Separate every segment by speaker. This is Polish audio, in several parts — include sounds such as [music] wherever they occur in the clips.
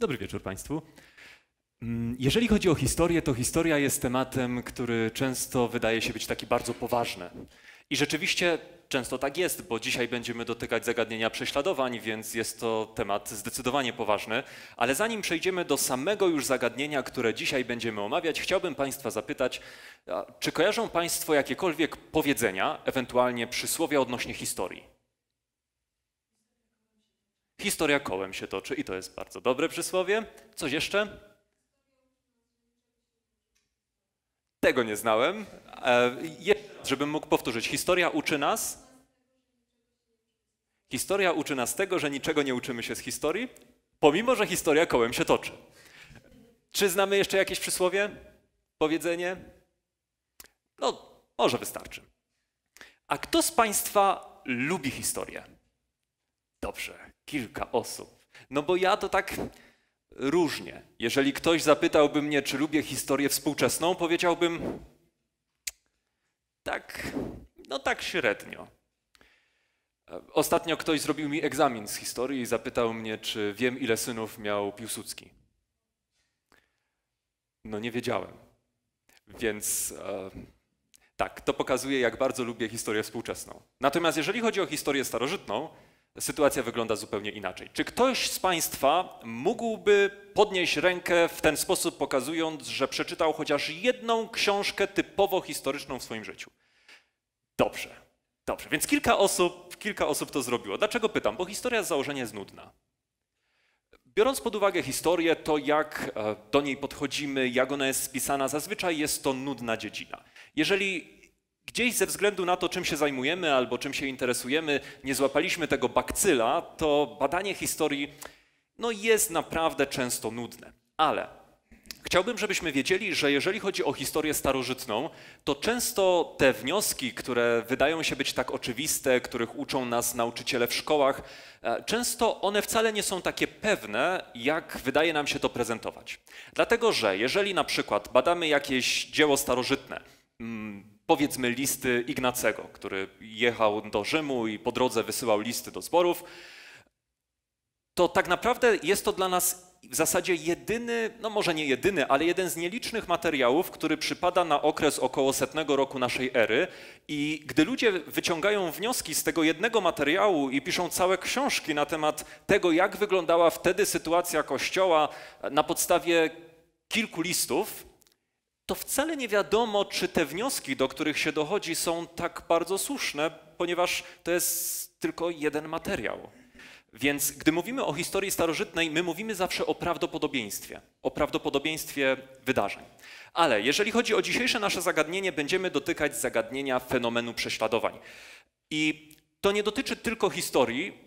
Speaker 1: Dobry wieczór Państwu. Mm, jeżeli chodzi o historię, to historia jest tematem, który często wydaje się być taki bardzo poważny. I rzeczywiście często tak jest, bo dzisiaj będziemy dotykać zagadnienia prześladowań, więc jest to temat zdecydowanie poważny. Ale zanim przejdziemy do samego już zagadnienia, które dzisiaj będziemy omawiać, chciałbym Państwa zapytać, czy kojarzą Państwo jakiekolwiek powiedzenia, ewentualnie przysłowie odnośnie historii? Historia kołem się toczy i to jest bardzo dobre przysłowie. Coś jeszcze? Tego nie znałem. E, żebym mógł powtórzyć. Historia uczy nas. Historia uczy nas tego, że niczego nie uczymy się z historii, pomimo że historia kołem się toczy. Czy znamy jeszcze jakieś przysłowie? Powiedzenie? No, może wystarczy. A kto z Państwa lubi historię? Dobrze, kilka osób. No bo ja to tak różnie. Jeżeli ktoś zapytałby mnie, czy lubię historię współczesną, powiedziałbym tak, no tak średnio. Ostatnio ktoś zrobił mi egzamin z historii i zapytał mnie, czy wiem, ile synów miał Piłsudski. No nie wiedziałem. Więc e, tak, to pokazuje, jak bardzo lubię historię współczesną. Natomiast jeżeli chodzi o historię starożytną, sytuacja wygląda zupełnie inaczej. Czy ktoś z Państwa mógłby podnieść rękę w ten sposób, pokazując, że przeczytał chociaż jedną książkę typowo historyczną w swoim życiu? Dobrze, dobrze. Więc kilka osób, kilka osób to zrobiło. Dlaczego pytam? Bo historia z założenia jest nudna. Biorąc pod uwagę historię, to jak e, do niej podchodzimy, jak ona jest spisana, zazwyczaj jest to nudna dziedzina. Jeżeli gdzieś ze względu na to, czym się zajmujemy albo czym się interesujemy, nie złapaliśmy tego bakcyla, to badanie historii no, jest naprawdę często nudne. Ale chciałbym, żebyśmy wiedzieli, że jeżeli chodzi o historię starożytną, to często te wnioski, które wydają się być tak oczywiste, których uczą nas nauczyciele w szkołach, e, często one wcale nie są takie pewne, jak wydaje nam się to prezentować. Dlatego, że jeżeli na przykład badamy jakieś dzieło starożytne, mm, powiedzmy listy Ignacego, który jechał do Rzymu i po drodze wysyłał listy do zborów, to tak naprawdę jest to dla nas w zasadzie jedyny, no może nie jedyny, ale jeden z nielicznych materiałów, który przypada na okres około setnego roku naszej ery. I gdy ludzie wyciągają wnioski z tego jednego materiału i piszą całe książki na temat tego, jak wyglądała wtedy sytuacja Kościoła na podstawie kilku listów, to wcale nie wiadomo, czy te wnioski, do których się dochodzi, są tak bardzo słuszne, ponieważ to jest tylko jeden materiał. Więc gdy mówimy o historii starożytnej, my mówimy zawsze o prawdopodobieństwie, o prawdopodobieństwie wydarzeń. Ale jeżeli chodzi o dzisiejsze nasze zagadnienie, będziemy dotykać zagadnienia fenomenu prześladowań. I to nie dotyczy tylko historii,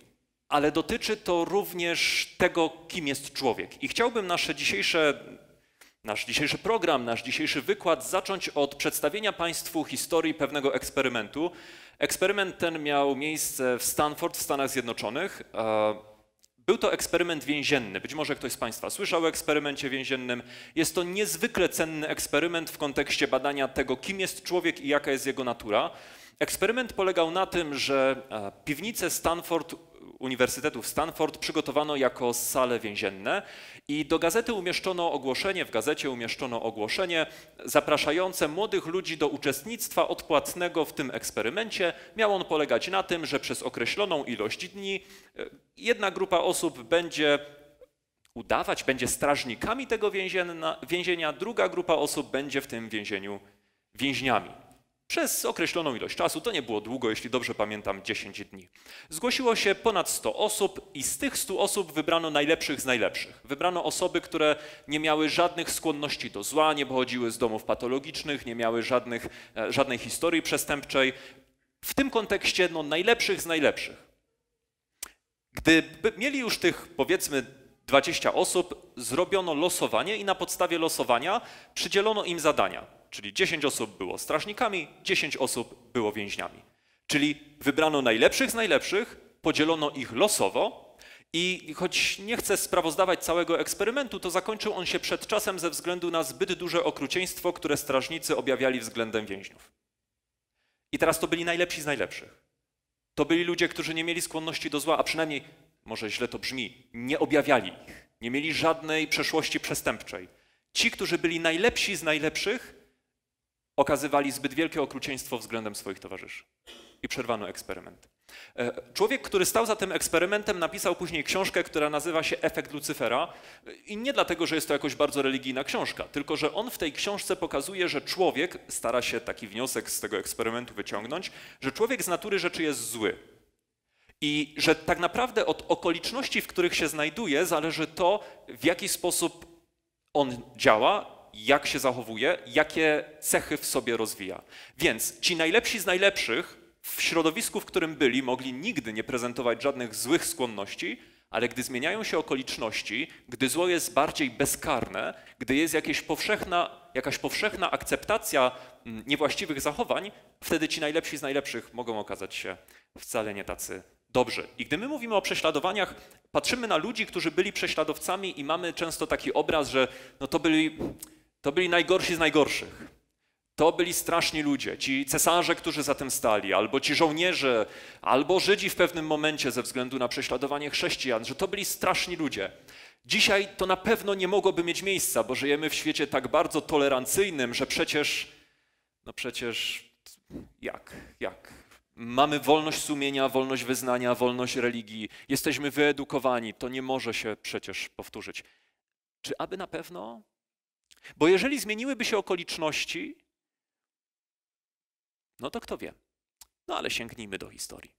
Speaker 1: ale dotyczy to również tego, kim jest człowiek. I chciałbym nasze dzisiejsze nasz dzisiejszy program, nasz dzisiejszy wykład zacząć od przedstawienia Państwu historii pewnego eksperymentu. Eksperyment ten miał miejsce w Stanford w Stanach Zjednoczonych. E, był to eksperyment więzienny. Być może ktoś z Państwa słyszał o eksperymencie więziennym. Jest to niezwykle cenny eksperyment w kontekście badania tego, kim jest człowiek i jaka jest jego natura. Eksperyment polegał na tym, że e, piwnice Stanford Uniwersytetu w Stanford przygotowano jako sale więzienne i do gazety umieszczono ogłoszenie, w gazecie umieszczono ogłoszenie zapraszające młodych ludzi do uczestnictwa odpłatnego w tym eksperymencie. Miał on polegać na tym, że przez określoną ilość dni e, jedna grupa osób będzie udawać, będzie strażnikami tego więzienia, więzienia druga grupa osób będzie w tym więzieniu więźniami. Przez określoną ilość czasu, to nie było długo, jeśli dobrze pamiętam, 10 dni. Zgłosiło się ponad 100 osób i z tych 100 osób wybrano najlepszych z najlepszych. Wybrano osoby, które nie miały żadnych skłonności do zła, nie pochodziły z domów patologicznych, nie miały żadnych, e, żadnej historii przestępczej. W tym kontekście no, najlepszych z najlepszych. Gdy mieli już tych, powiedzmy, 20 osób, zrobiono losowanie i na podstawie losowania przydzielono im zadania. Czyli 10 osób było strażnikami, 10 osób było więźniami. Czyli wybrano najlepszych z najlepszych, podzielono ich losowo i choć nie chcę sprawozdawać całego eksperymentu, to zakończył on się przed czasem ze względu na zbyt duże okrucieństwo, które strażnicy objawiali względem więźniów. I teraz to byli najlepsi z najlepszych. To byli ludzie, którzy nie mieli skłonności do zła, a przynajmniej, może źle to brzmi, nie objawiali ich, nie mieli żadnej przeszłości przestępczej. Ci, którzy byli najlepsi z najlepszych, okazywali zbyt wielkie okrucieństwo względem swoich towarzyszy. I przerwano eksperyment. E, człowiek, który stał za tym eksperymentem, napisał później książkę, która nazywa się Efekt Lucyfera. E, I nie dlatego, że jest to jakoś bardzo religijna książka, tylko że on w tej książce pokazuje, że człowiek, stara się taki wniosek z tego eksperymentu wyciągnąć, że człowiek z natury rzeczy jest zły. I że tak naprawdę od okoliczności, w których się znajduje, zależy to, w jaki sposób on działa jak się zachowuje, jakie cechy w sobie rozwija. Więc ci najlepsi z najlepszych w środowisku, w którym byli, mogli nigdy nie prezentować żadnych złych skłonności, ale gdy zmieniają się okoliczności, gdy zło jest bardziej bezkarne, gdy jest jakaś powszechna, jakaś powszechna akceptacja mm, niewłaściwych zachowań, wtedy ci najlepsi z najlepszych mogą okazać się wcale nie tacy dobrzy. I gdy my mówimy o prześladowaniach, patrzymy na ludzi, którzy byli prześladowcami i mamy często taki obraz, że no to byli to byli najgorsi z najgorszych. To byli straszni ludzie, ci cesarze, którzy za tym stali, albo ci żołnierze, albo Żydzi w pewnym momencie ze względu na prześladowanie chrześcijan, że to byli straszni ludzie. Dzisiaj to na pewno nie mogłoby mieć miejsca, bo żyjemy w świecie tak bardzo tolerancyjnym, że przecież, no przecież, jak, jak? Mamy wolność sumienia, wolność wyznania, wolność religii, jesteśmy wyedukowani, to nie może się przecież powtórzyć. Czy aby na pewno? Bo jeżeli zmieniłyby się okoliczności, no to kto wie. No ale sięgnijmy do historii.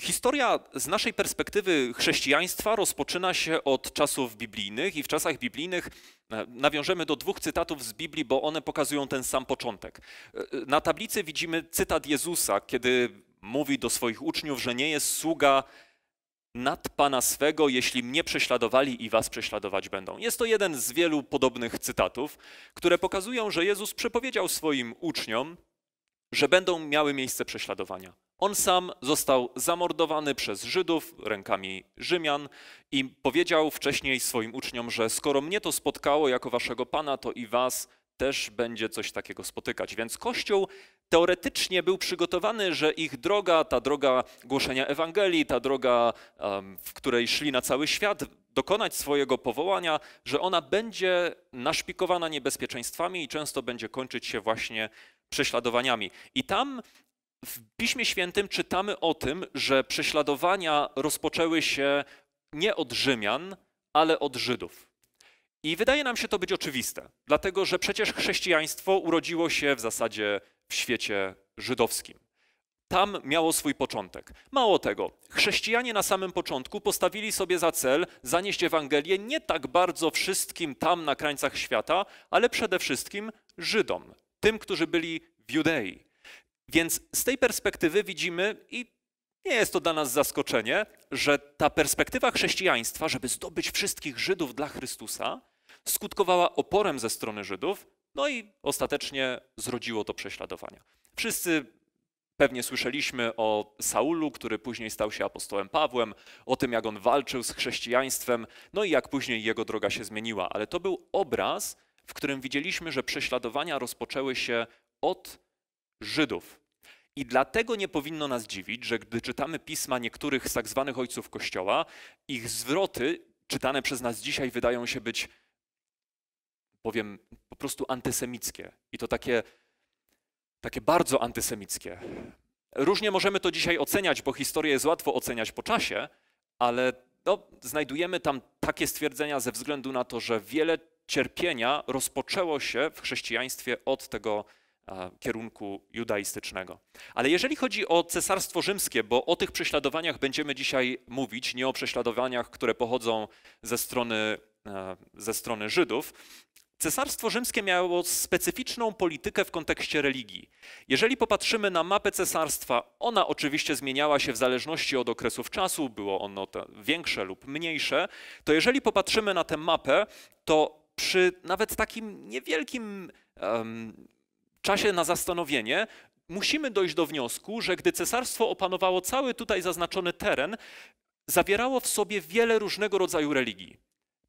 Speaker 1: Historia z naszej perspektywy chrześcijaństwa rozpoczyna się od czasów biblijnych i w czasach biblijnych e, nawiążemy do dwóch cytatów z Biblii, bo one pokazują ten sam początek. E, e, na tablicy widzimy cytat Jezusa, kiedy mówi do swoich uczniów, że nie jest sługa nad Pana swego, jeśli mnie prześladowali i was prześladować będą. Jest to jeden z wielu podobnych cytatów, które pokazują, że Jezus przepowiedział swoim uczniom, że będą miały miejsce prześladowania. On sam został zamordowany przez Żydów rękami Rzymian i powiedział wcześniej swoim uczniom, że skoro mnie to spotkało jako waszego Pana, to i was też będzie coś takiego spotykać. Więc Kościół teoretycznie był przygotowany, że ich droga, ta droga głoszenia Ewangelii, ta droga, w której szli na cały świat, dokonać swojego powołania, że ona będzie naszpikowana niebezpieczeństwami i często będzie kończyć się właśnie prześladowaniami. I tam w Piśmie Świętym czytamy o tym, że prześladowania rozpoczęły się nie od Rzymian, ale od Żydów. I wydaje nam się to być oczywiste, dlatego że przecież chrześcijaństwo urodziło się w zasadzie w świecie żydowskim. Tam miało swój początek. Mało tego, chrześcijanie na samym początku postawili sobie za cel zanieść Ewangelię nie tak bardzo wszystkim tam na krańcach świata, ale przede wszystkim Żydom, tym, którzy byli w Judei. Więc z tej perspektywy widzimy, i nie jest to dla nas zaskoczenie, że ta perspektywa chrześcijaństwa, żeby zdobyć wszystkich Żydów dla Chrystusa, skutkowała oporem ze strony Żydów, no i ostatecznie zrodziło to prześladowania. Wszyscy pewnie słyszeliśmy o Saulu, który później stał się apostołem Pawłem, o tym, jak on walczył z chrześcijaństwem, no i jak później jego droga się zmieniła. Ale to był obraz, w którym widzieliśmy, że prześladowania rozpoczęły się od Żydów. I dlatego nie powinno nas dziwić, że gdy czytamy pisma niektórych z tak zwanych ojców Kościoła, ich zwroty czytane przez nas dzisiaj wydają się być, powiem, po prostu antysemickie. I to takie, takie bardzo antysemickie. Różnie możemy to dzisiaj oceniać, bo historię jest łatwo oceniać po czasie, ale no, znajdujemy tam takie stwierdzenia ze względu na to, że wiele cierpienia rozpoczęło się w chrześcijaństwie od tego kierunku judaistycznego. Ale jeżeli chodzi o Cesarstwo Rzymskie, bo o tych prześladowaniach będziemy dzisiaj mówić, nie o prześladowaniach, które pochodzą ze strony, e, ze strony Żydów, Cesarstwo rzymskie miało specyficzną politykę w kontekście religii. Jeżeli popatrzymy na mapę cesarstwa, ona oczywiście zmieniała się w zależności od okresów czasu, było ono większe lub mniejsze, to jeżeli popatrzymy na tę mapę, to przy nawet takim niewielkim um, czasie na zastanowienie musimy dojść do wniosku, że gdy cesarstwo opanowało cały tutaj zaznaczony teren, zawierało w sobie wiele różnego rodzaju religii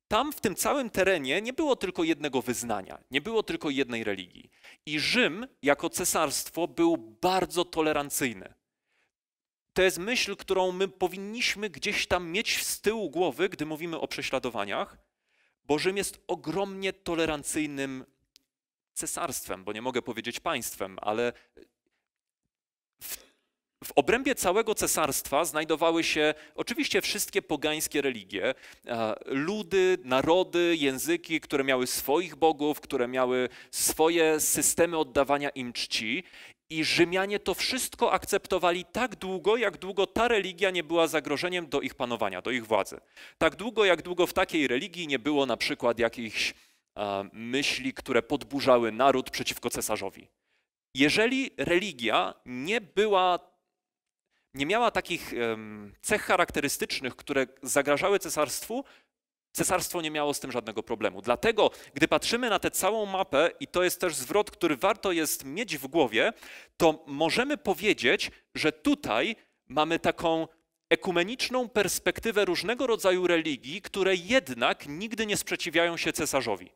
Speaker 1: tam w tym całym terenie nie było tylko jednego wyznania, nie było tylko jednej religii. I Rzym jako cesarstwo był bardzo tolerancyjny. To jest myśl, którą my powinniśmy gdzieś tam mieć z tyłu głowy, gdy mówimy o prześladowaniach, bo Rzym jest ogromnie tolerancyjnym cesarstwem, bo nie mogę powiedzieć państwem, ale w obrębie całego cesarstwa znajdowały się oczywiście wszystkie pogańskie religie, e, ludy, narody, języki, które miały swoich bogów, które miały swoje systemy oddawania im czci. I Rzymianie to wszystko akceptowali tak długo, jak długo ta religia nie była zagrożeniem do ich panowania, do ich władzy. Tak długo, jak długo w takiej religii nie było na przykład jakichś e, myśli, które podburzały naród przeciwko cesarzowi. Jeżeli religia nie była nie miała takich cech charakterystycznych, które zagrażały cesarstwu, cesarstwo nie miało z tym żadnego problemu. Dlatego, gdy patrzymy na tę całą mapę, i to jest też zwrot, który warto jest mieć w głowie, to możemy powiedzieć, że tutaj mamy taką ekumeniczną perspektywę różnego rodzaju religii, które jednak nigdy nie sprzeciwiają się cesarzowi.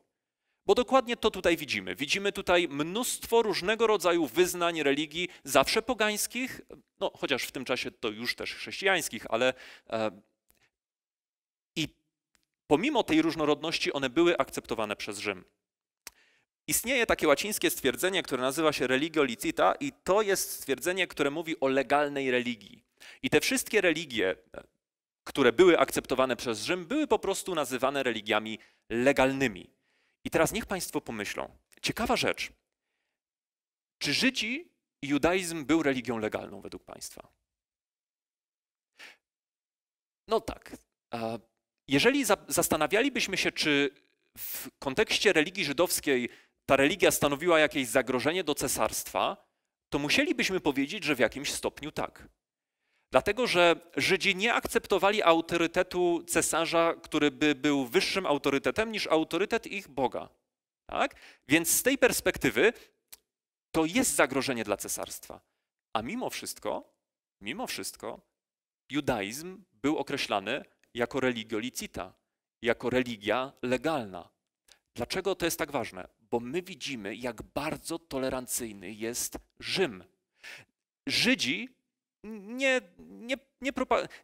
Speaker 1: Bo dokładnie to tutaj widzimy. Widzimy tutaj mnóstwo różnego rodzaju wyznań religii, zawsze pogańskich, no chociaż w tym czasie to już też chrześcijańskich, ale e, i pomimo tej różnorodności one były akceptowane przez Rzym. Istnieje takie łacińskie stwierdzenie, które nazywa się religio licita i to jest stwierdzenie, które mówi o legalnej religii. I te wszystkie religie, e, które były akceptowane przez Rzym, były po prostu nazywane religiami legalnymi. I teraz niech Państwo pomyślą. Ciekawa rzecz. Czy Żydzi i judaizm był religią legalną według Państwa? No tak. Jeżeli zastanawialibyśmy się, czy w kontekście religii żydowskiej ta religia stanowiła jakieś zagrożenie do cesarstwa, to musielibyśmy powiedzieć, że w jakimś stopniu tak. Dlatego, że Żydzi nie akceptowali autorytetu cesarza, który by był wyższym autorytetem niż autorytet ich Boga. Tak? Więc z tej perspektywy to jest zagrożenie dla cesarstwa. A mimo wszystko, mimo wszystko, judaizm był określany jako religio licita, jako religia legalna. Dlaczego to jest tak ważne? Bo my widzimy, jak bardzo tolerancyjny jest Rzym. Żydzi nie, nie, nie,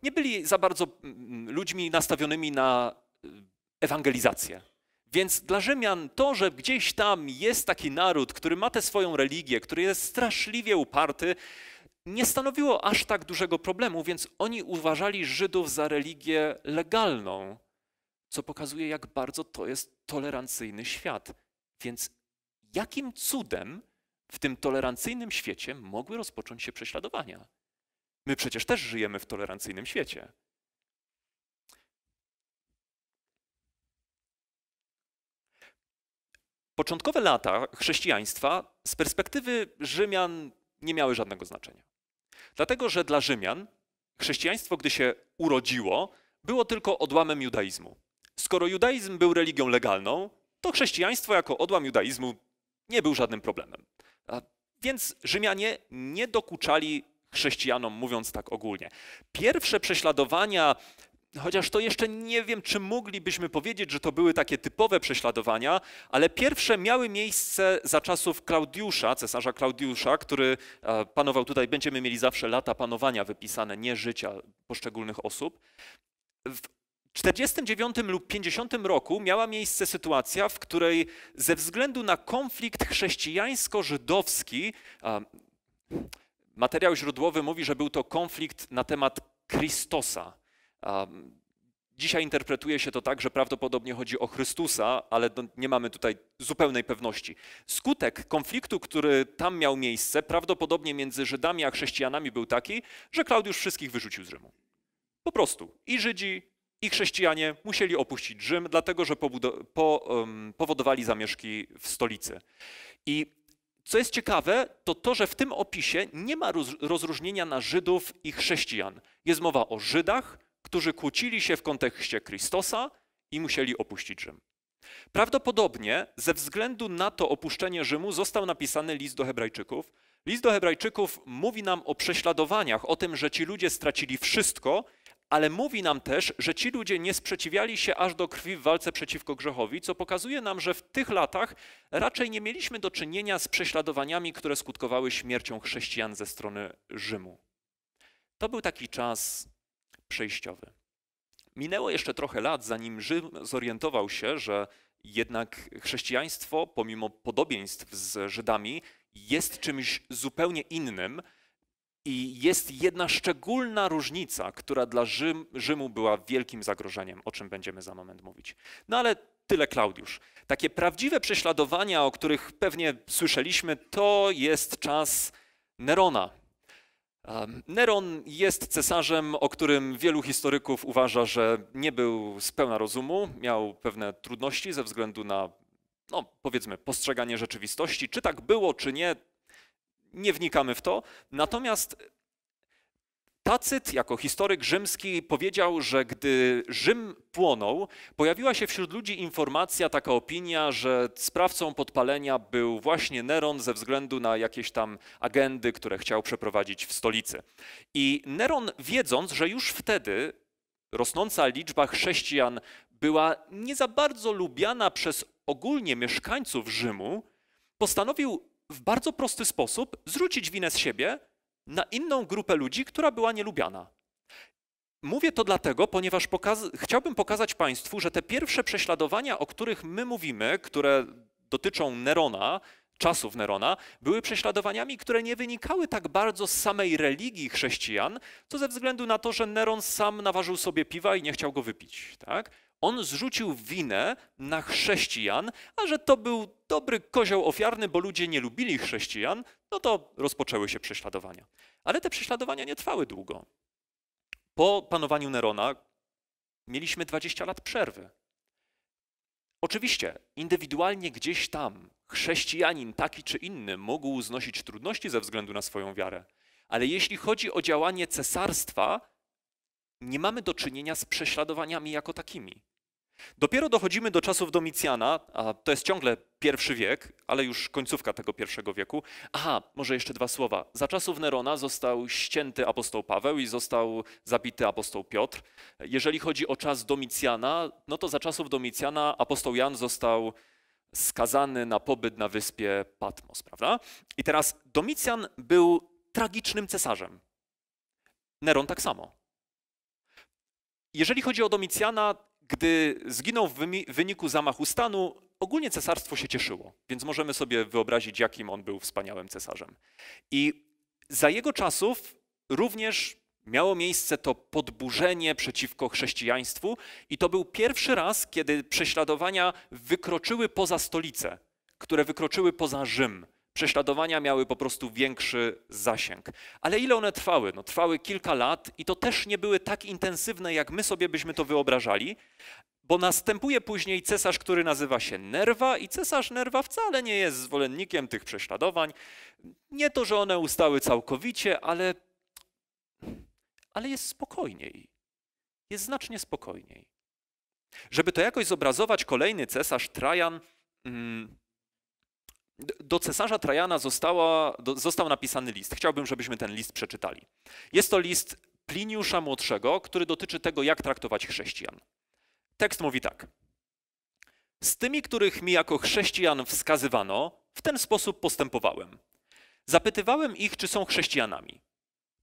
Speaker 1: nie byli za bardzo mm, mm, ludźmi nastawionymi na y, ewangelizację. Więc dla Rzymian to, że gdzieś tam jest taki naród, który ma tę swoją religię, który jest straszliwie uparty, nie stanowiło aż tak dużego problemu, więc oni uważali Żydów za religię legalną, co pokazuje, jak bardzo to jest tolerancyjny świat. Więc jakim cudem w tym tolerancyjnym świecie mogły rozpocząć się prześladowania? My przecież też żyjemy w tolerancyjnym świecie. Początkowe lata chrześcijaństwa z perspektywy Rzymian nie miały żadnego znaczenia. Dlatego, że dla Rzymian chrześcijaństwo, gdy się urodziło, było tylko odłamem judaizmu. Skoro judaizm był religią legalną, to chrześcijaństwo jako odłam judaizmu nie był żadnym problemem. A więc Rzymianie nie dokuczali chrześcijanom, mówiąc tak ogólnie. Pierwsze prześladowania, chociaż to jeszcze nie wiem, czy moglibyśmy powiedzieć, że to były takie typowe prześladowania, ale pierwsze miały miejsce za czasów Klaudiusza, cesarza Klaudiusza, który e, panował tutaj, będziemy mieli zawsze lata panowania wypisane, nie życia poszczególnych osób. W 49 lub 50 roku miała miejsce sytuacja, w której ze względu na konflikt chrześcijańsko-żydowski, e, Materiał źródłowy mówi, że był to konflikt na temat Chrystosa. Dzisiaj interpretuje się to tak, że prawdopodobnie chodzi o Chrystusa, ale nie mamy tutaj zupełnej pewności. Skutek konfliktu, który tam miał miejsce, prawdopodobnie między Żydami a chrześcijanami był taki, że Klaudiusz wszystkich wyrzucił z Rzymu. Po prostu. I Żydzi, i chrześcijanie musieli opuścić Rzym, dlatego że po, um, powodowali zamieszki w stolicy. I co jest ciekawe, to to, że w tym opisie nie ma rozróżnienia na Żydów i chrześcijan. Jest mowa o Żydach, którzy kłócili się w kontekście Chrystosa i musieli opuścić Rzym. Prawdopodobnie ze względu na to opuszczenie Rzymu został napisany list do Hebrajczyków. List do Hebrajczyków mówi nam o prześladowaniach, o tym, że ci ludzie stracili wszystko ale mówi nam też, że ci ludzie nie sprzeciwiali się aż do krwi w walce przeciwko grzechowi, co pokazuje nam, że w tych latach raczej nie mieliśmy do czynienia z prześladowaniami, które skutkowały śmiercią chrześcijan ze strony Rzymu. To był taki czas przejściowy. Minęło jeszcze trochę lat, zanim Rzym zorientował się, że jednak chrześcijaństwo, pomimo podobieństw z Żydami, jest czymś zupełnie innym i jest jedna szczególna różnica, która dla Rzym, Rzymu była wielkim zagrożeniem, o czym będziemy za moment mówić. No ale tyle Klaudiusz. Takie prawdziwe prześladowania, o których pewnie słyszeliśmy, to jest czas Nerona. Neron jest cesarzem, o którym wielu historyków uważa, że nie był z pełna rozumu, miał pewne trudności ze względu na, no, powiedzmy, postrzeganie rzeczywistości. Czy tak było, czy nie, nie wnikamy w to. Natomiast Tacyt, jako historyk rzymski, powiedział, że gdy Rzym płonął, pojawiła się wśród ludzi informacja, taka opinia, że sprawcą podpalenia był właśnie Neron ze względu na jakieś tam agendy, które chciał przeprowadzić w stolicy. I Neron, wiedząc, że już wtedy rosnąca liczba chrześcijan była nie za bardzo lubiana przez ogólnie mieszkańców Rzymu, postanowił w bardzo prosty sposób zrzucić winę z siebie na inną grupę ludzi, która była nielubiana. Mówię to dlatego, ponieważ pokaz chciałbym pokazać Państwu, że te pierwsze prześladowania, o których my mówimy, które dotyczą Nerona, czasów Nerona, były prześladowaniami, które nie wynikały tak bardzo z samej religii chrześcijan, co ze względu na to, że Neron sam naważył sobie piwa i nie chciał go wypić. Tak? on zrzucił winę na chrześcijan, a że to był dobry kozioł ofiarny, bo ludzie nie lubili chrześcijan, no to rozpoczęły się prześladowania. Ale te prześladowania nie trwały długo. Po panowaniu Nerona mieliśmy 20 lat przerwy. Oczywiście, indywidualnie gdzieś tam chrześcijanin taki czy inny mógł znosić trudności ze względu na swoją wiarę, ale jeśli chodzi o działanie cesarstwa, nie mamy do czynienia z prześladowaniami jako takimi. Dopiero dochodzimy do czasów Domicjana, a to jest ciągle pierwszy wiek, ale już końcówka tego pierwszego wieku. Aha, może jeszcze dwa słowa. Za czasów Nerona został ścięty apostoł Paweł i został zabity apostoł Piotr. Jeżeli chodzi o czas Domicjana, no to za czasów Domicjana apostoł Jan został skazany na pobyt na wyspie Patmos, prawda? I teraz Domicjan był tragicznym cesarzem. Neron tak samo. Jeżeli chodzi o Domicjana, gdy zginął w wyniku zamachu stanu, ogólnie cesarstwo się cieszyło, więc możemy sobie wyobrazić, jakim on był wspaniałym cesarzem. I za jego czasów również miało miejsce to podburzenie przeciwko chrześcijaństwu, i to był pierwszy raz, kiedy prześladowania wykroczyły poza stolicę, które wykroczyły poza Rzym prześladowania miały po prostu większy zasięg. Ale ile one trwały? No, trwały kilka lat i to też nie były tak intensywne, jak my sobie byśmy to wyobrażali, bo następuje później cesarz, który nazywa się Nerwa i cesarz Nerwa wcale nie jest zwolennikiem tych prześladowań. Nie to, że one ustały całkowicie, ale, ale jest spokojniej. Jest znacznie spokojniej. Żeby to jakoś zobrazować, kolejny cesarz Trajan... Mm, do cesarza Trajana została, do, został napisany list. Chciałbym, żebyśmy ten list przeczytali. Jest to list Pliniusza Młodszego, który dotyczy tego, jak traktować chrześcijan. Tekst mówi tak. Z tymi, których mi jako chrześcijan wskazywano, w ten sposób postępowałem. Zapytywałem ich, czy są chrześcijanami.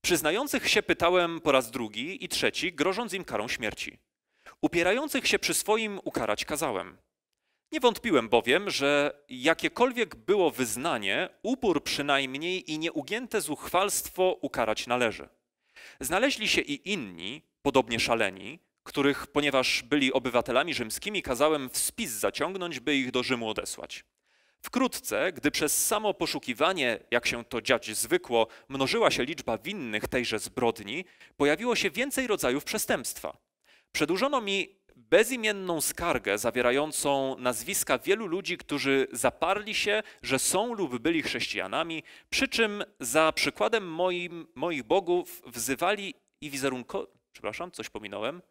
Speaker 1: Przyznających się pytałem po raz drugi i trzeci, grożąc im karą śmierci. Upierających się przy swoim ukarać kazałem. Nie wątpiłem bowiem, że jakiekolwiek było wyznanie, upór przynajmniej i nieugięte zuchwalstwo ukarać należy. Znaleźli się i inni, podobnie szaleni, których, ponieważ byli obywatelami rzymskimi, kazałem w spis zaciągnąć, by ich do Rzymu odesłać. Wkrótce, gdy przez samo poszukiwanie, jak się to dziać zwykło, mnożyła się liczba winnych tejże zbrodni, pojawiło się więcej rodzajów przestępstwa. Przedłużono mi bezimienną skargę zawierającą nazwiska wielu ludzi, którzy zaparli się, że są lub byli chrześcijanami, przy czym za przykładem moim, moich bogów wzywali i wizerunko... Przepraszam, coś pominąłem.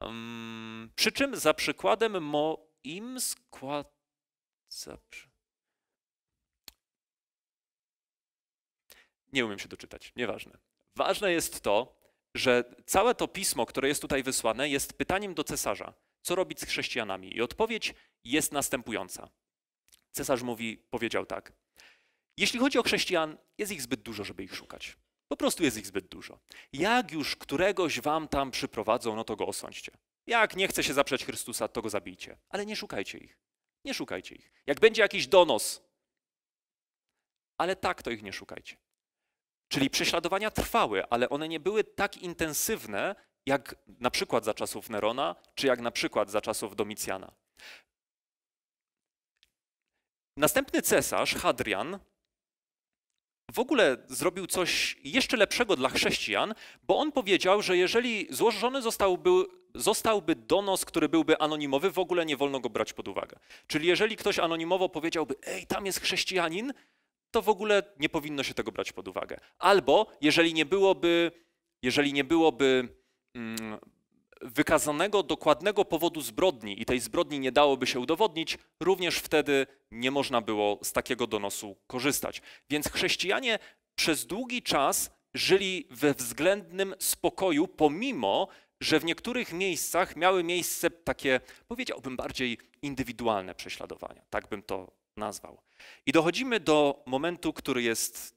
Speaker 1: Um, przy czym za przykładem moim skład... Za... Nie umiem się doczytać, nieważne. Ważne jest to, że całe to pismo, które jest tutaj wysłane, jest pytaniem do cesarza: co robić z chrześcijanami? I odpowiedź jest następująca. Cesarz mówi, powiedział tak: Jeśli chodzi o chrześcijan, jest ich zbyt dużo, żeby ich szukać. Po prostu jest ich zbyt dużo. Jak już któregoś wam tam przyprowadzą, no to go osądźcie. Jak nie chce się zaprzeć Chrystusa, to go zabijcie. Ale nie szukajcie ich. Nie szukajcie ich. Jak będzie jakiś donos, ale tak, to ich nie szukajcie. Czyli prześladowania trwały, ale one nie były tak intensywne, jak na przykład za czasów Nerona, czy jak na przykład za czasów Domicjana. Następny cesarz, Hadrian, w ogóle zrobił coś jeszcze lepszego dla chrześcijan, bo on powiedział, że jeżeli złożony zostałby, zostałby donos, który byłby anonimowy, w ogóle nie wolno go brać pod uwagę. Czyli jeżeli ktoś anonimowo powiedziałby, ej, tam jest chrześcijanin, to w ogóle nie powinno się tego brać pod uwagę. Albo jeżeli nie byłoby, jeżeli nie byłoby mm, wykazanego dokładnego powodu zbrodni i tej zbrodni nie dałoby się udowodnić, również wtedy nie można było z takiego donosu korzystać. Więc chrześcijanie przez długi czas żyli we względnym spokoju, pomimo że w niektórych miejscach miały miejsce takie, powiedziałbym, bardziej indywidualne prześladowania. Tak bym to nazwał. I dochodzimy do momentu, który jest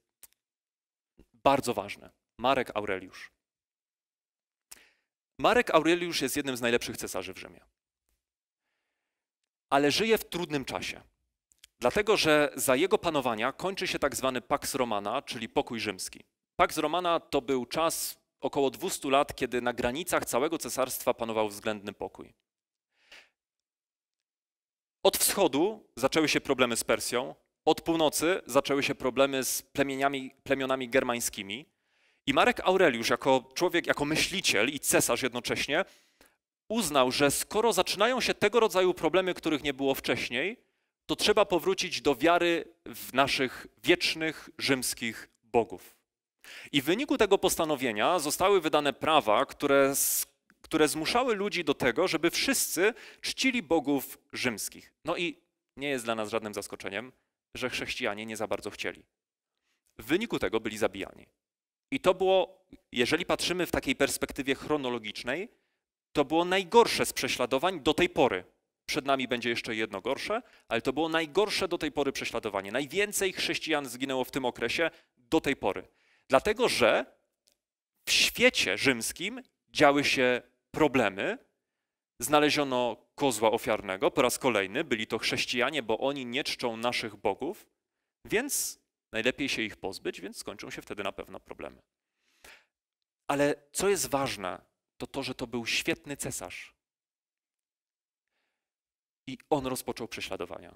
Speaker 1: bardzo ważny. Marek Aureliusz. Marek Aureliusz jest jednym z najlepszych cesarzy w Rzymie. Ale żyje w trudnym czasie. Dlatego, że za jego panowania kończy się tak zwany Pax Romana, czyli pokój rzymski. Pax Romana to był czas około 200 lat, kiedy na granicach całego cesarstwa panował względny pokój. Od wschodu zaczęły się problemy z Persją, od północy zaczęły się problemy z plemieniami, plemionami germańskimi. I Marek Aureliusz, jako człowiek, jako myśliciel i cesarz jednocześnie, uznał, że skoro zaczynają się tego rodzaju problemy, których nie było wcześniej, to trzeba powrócić do wiary w naszych wiecznych rzymskich bogów. I w wyniku tego postanowienia zostały wydane prawa, które które zmuszały ludzi do tego, żeby wszyscy czcili bogów rzymskich. No i nie jest dla nas żadnym zaskoczeniem, że chrześcijanie nie za bardzo chcieli. W wyniku tego byli zabijani. I to było, jeżeli patrzymy w takiej perspektywie chronologicznej, to było najgorsze z prześladowań do tej pory. Przed nami będzie jeszcze jedno gorsze, ale to było najgorsze do tej pory prześladowanie. Najwięcej chrześcijan zginęło w tym okresie do tej pory. Dlatego, że w świecie rzymskim działy się problemy. Znaleziono kozła ofiarnego, po raz kolejny byli to chrześcijanie, bo oni nie czczą naszych bogów, więc najlepiej się ich pozbyć, więc skończą się wtedy na pewno problemy. Ale co jest ważne, to to, że to był świetny cesarz. I on rozpoczął prześladowania.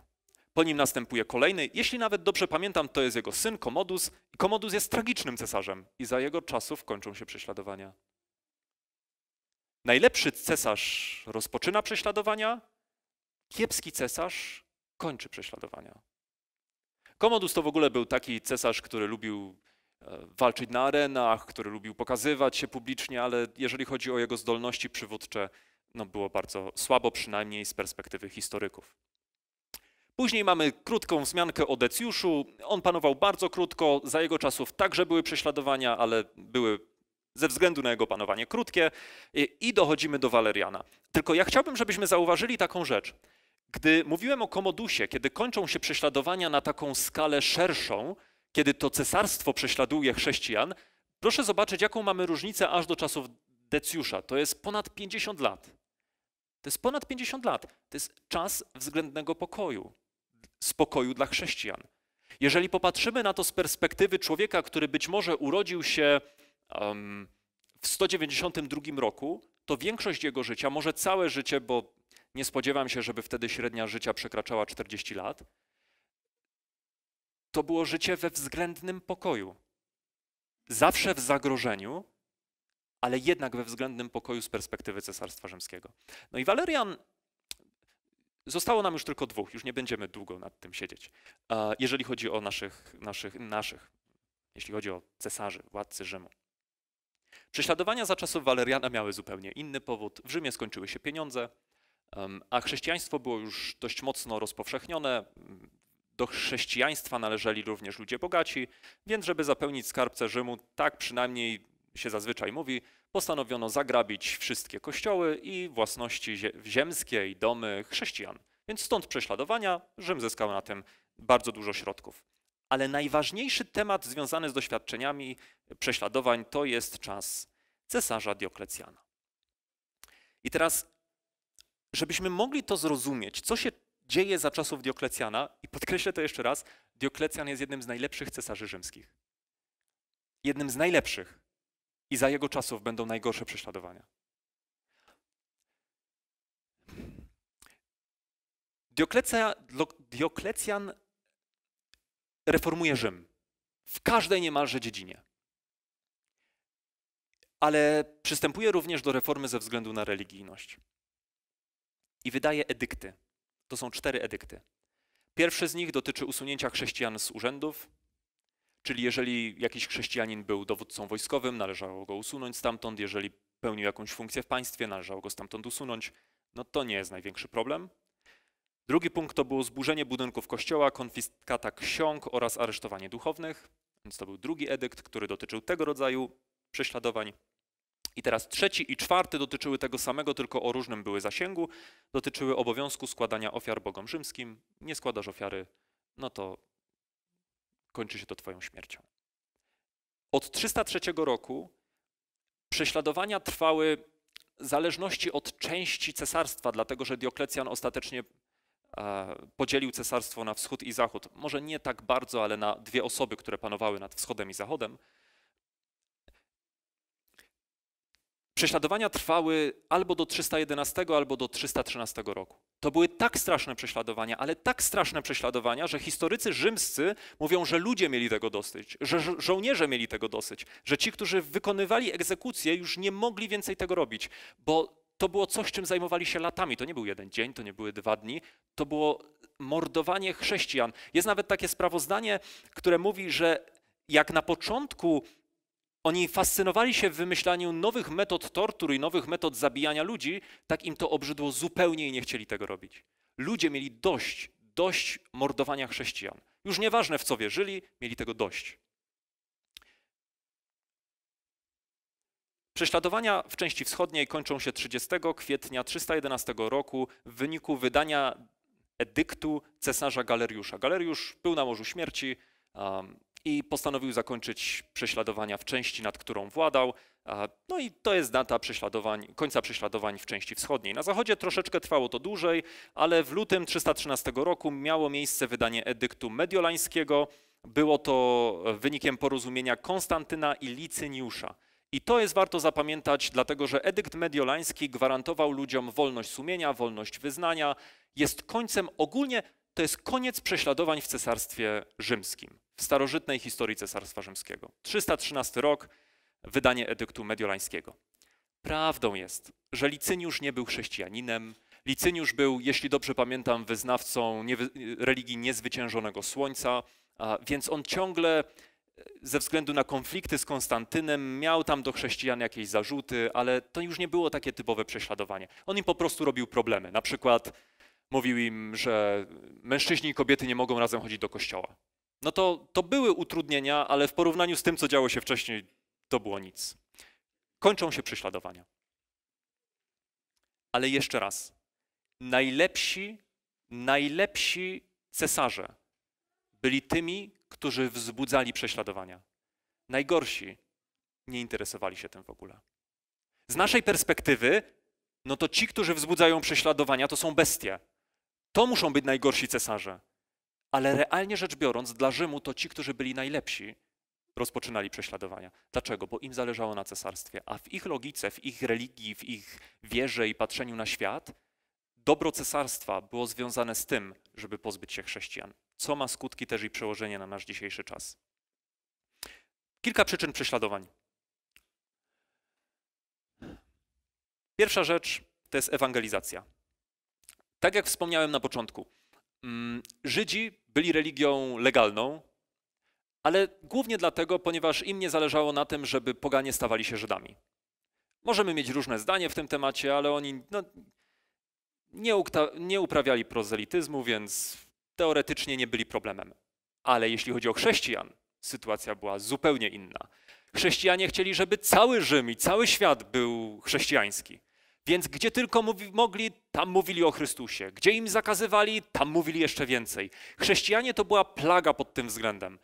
Speaker 1: Po nim następuje kolejny, jeśli nawet dobrze pamiętam, to jest jego syn Komodus. I Komodus jest tragicznym cesarzem i za jego czasów kończą się prześladowania. Najlepszy cesarz rozpoczyna prześladowania, kiepski cesarz kończy prześladowania. Komodus to w ogóle był taki cesarz, który lubił e, walczyć na arenach, który lubił pokazywać się publicznie, ale jeżeli chodzi o jego zdolności przywódcze, no było bardzo słabo, przynajmniej z perspektywy historyków. Później mamy krótką wzmiankę o Decjuszu. On panował bardzo krótko, za jego czasów także były prześladowania, ale były ze względu na jego panowanie krótkie i dochodzimy do Waleriana. Tylko ja chciałbym, żebyśmy zauważyli taką rzecz. Gdy mówiłem o Komodusie, kiedy kończą się prześladowania na taką skalę szerszą, kiedy to cesarstwo prześladuje chrześcijan, proszę zobaczyć, jaką mamy różnicę aż do czasów Decjusza. To jest ponad 50 lat. To jest ponad 50 lat. To jest czas względnego pokoju, spokoju dla chrześcijan. Jeżeli popatrzymy na to z perspektywy człowieka, który być może urodził się w 192 roku, to większość jego życia, może całe życie, bo nie spodziewam się, żeby wtedy średnia życia przekraczała 40 lat, to było życie we względnym pokoju. Zawsze w zagrożeniu, ale jednak we względnym pokoju z perspektywy Cesarstwa Rzymskiego. No i Walerian. Zostało nam już tylko dwóch, już nie będziemy długo nad tym siedzieć. E, jeżeli chodzi o naszych, naszych, naszych jeśli chodzi o cesarzy, władcy Rzymu. Prześladowania za czasów Waleriana miały zupełnie inny powód. W Rzymie skończyły się pieniądze, a chrześcijaństwo było już dość mocno rozpowszechnione. Do chrześcijaństwa należeli również ludzie bogaci, więc żeby zapełnić skarbce Rzymu, tak przynajmniej się zazwyczaj mówi, postanowiono zagrabić wszystkie kościoły i własności ziemskie i domy chrześcijan. Więc stąd prześladowania, Rzym zyskał na tym bardzo dużo środków. Ale najważniejszy temat związany z doświadczeniami prześladowań to jest czas cesarza Dioklecjana. I teraz, żebyśmy mogli to zrozumieć, co się dzieje za czasów Dioklecjana, i podkreślę to jeszcze raz, Dioklecjan jest jednym z najlepszych cesarzy rzymskich. Jednym z najlepszych. I za jego czasów będą najgorsze prześladowania. Dioklecja, Dioklecjan reformuje Rzym w każdej niemalże dziedzinie ale przystępuje również do reformy ze względu na religijność. I wydaje edykty. To są cztery edykty. Pierwszy z nich dotyczy usunięcia chrześcijan z urzędów, czyli jeżeli jakiś chrześcijanin był dowódcą wojskowym, należało go usunąć stamtąd, jeżeli pełnił jakąś funkcję w państwie, należało go stamtąd usunąć. No to nie jest największy problem. Drugi punkt to było zburzenie budynków kościoła, konfiskata ksiąg oraz aresztowanie duchownych. Więc to był drugi edykt, który dotyczył tego rodzaju prześladowań. I teraz trzeci i czwarty dotyczyły tego samego, tylko o różnym były zasięgu. Dotyczyły obowiązku składania ofiar bogom rzymskim. Nie składasz ofiary, no to kończy się to twoją śmiercią. Od 303 roku prześladowania trwały w zależności od części cesarstwa, dlatego że Dioklecjan ostatecznie e, podzielił cesarstwo na wschód i zachód. Może nie tak bardzo, ale na dwie osoby, które panowały nad wschodem i zachodem. Prześladowania trwały albo do 311, albo do 313 roku. To były tak straszne prześladowania, ale tak straszne prześladowania, że historycy rzymscy mówią, że ludzie mieli tego dosyć, że żo żołnierze mieli tego dosyć, że ci, którzy wykonywali egzekucje, już nie mogli więcej tego robić, bo to było coś, czym zajmowali się latami. To nie był jeden dzień, to nie były dwa dni, to było mordowanie chrześcijan. Jest nawet takie sprawozdanie, które mówi, że jak na początku oni fascynowali się wymyślaniu nowych metod tortur i nowych metod zabijania ludzi, tak im to obrzydło zupełnie i nie chcieli tego robić. Ludzie mieli dość, dość mordowania chrześcijan. Już nieważne w co wierzyli, mieli tego dość. Prześladowania w części wschodniej kończą się 30 kwietnia 311 roku w wyniku wydania edyktu cesarza Galeriusza. Galeriusz był na Morzu Śmierci, um, i postanowił zakończyć prześladowania w części, nad którą władał. No i to jest data prześladowań, końca prześladowań w części wschodniej. Na zachodzie troszeczkę trwało to dłużej, ale w lutym 313 roku miało miejsce wydanie edyktu mediolańskiego. Było to wynikiem porozumienia Konstantyna i Licyniusza. I to jest warto zapamiętać, dlatego że edykt mediolański gwarantował ludziom wolność sumienia, wolność wyznania. Jest końcem ogólnie, to jest koniec prześladowań w Cesarstwie Rzymskim starożytnej historii Cesarstwa Rzymskiego. 313 rok, wydanie edyktu mediolańskiego. Prawdą jest, że Licyniusz nie był chrześcijaninem. Licyniusz był, jeśli dobrze pamiętam, wyznawcą niewy religii niezwyciężonego słońca, więc on ciągle e, ze względu na konflikty z Konstantynem miał tam do chrześcijan jakieś zarzuty, ale to już nie było takie typowe prześladowanie. On im po prostu robił problemy. Na przykład mówił im, że mężczyźni i kobiety nie mogą razem chodzić do kościoła no to, to były utrudnienia, ale w porównaniu z tym, co działo się wcześniej, to było nic. Kończą się prześladowania. Ale jeszcze raz, najlepsi, najlepsi cesarze byli tymi, którzy wzbudzali prześladowania. Najgorsi nie interesowali się tym w ogóle. Z naszej perspektywy, no to ci, którzy wzbudzają prześladowania, to są bestie. To muszą być najgorsi cesarze ale realnie rzecz biorąc, dla Rzymu to ci, którzy byli najlepsi, rozpoczynali prześladowania. Dlaczego? Bo im zależało na cesarstwie, a w ich logice, w ich religii, w ich wierze i patrzeniu na świat, dobro cesarstwa było związane z tym, żeby pozbyć się chrześcijan, co ma skutki też i przełożenie na nasz dzisiejszy czas. Kilka przyczyn prześladowań. Pierwsza rzecz to jest ewangelizacja. Tak jak wspomniałem na początku, mm, Żydzi byli religią legalną, ale głównie dlatego, ponieważ im nie zależało na tym, żeby poganie stawali się Żydami. Możemy mieć różne zdanie w tym temacie, ale oni no, nie, nie uprawiali prozelityzmu, więc teoretycznie nie byli problemem. Ale jeśli chodzi o chrześcijan, sytuacja była zupełnie inna. Chrześcijanie chcieli, żeby cały Rzym i cały świat był chrześcijański. Więc gdzie tylko mówi, mogli, tam mówili o Chrystusie. Gdzie im zakazywali, tam mówili jeszcze więcej. Chrześcijanie to była plaga pod tym względem.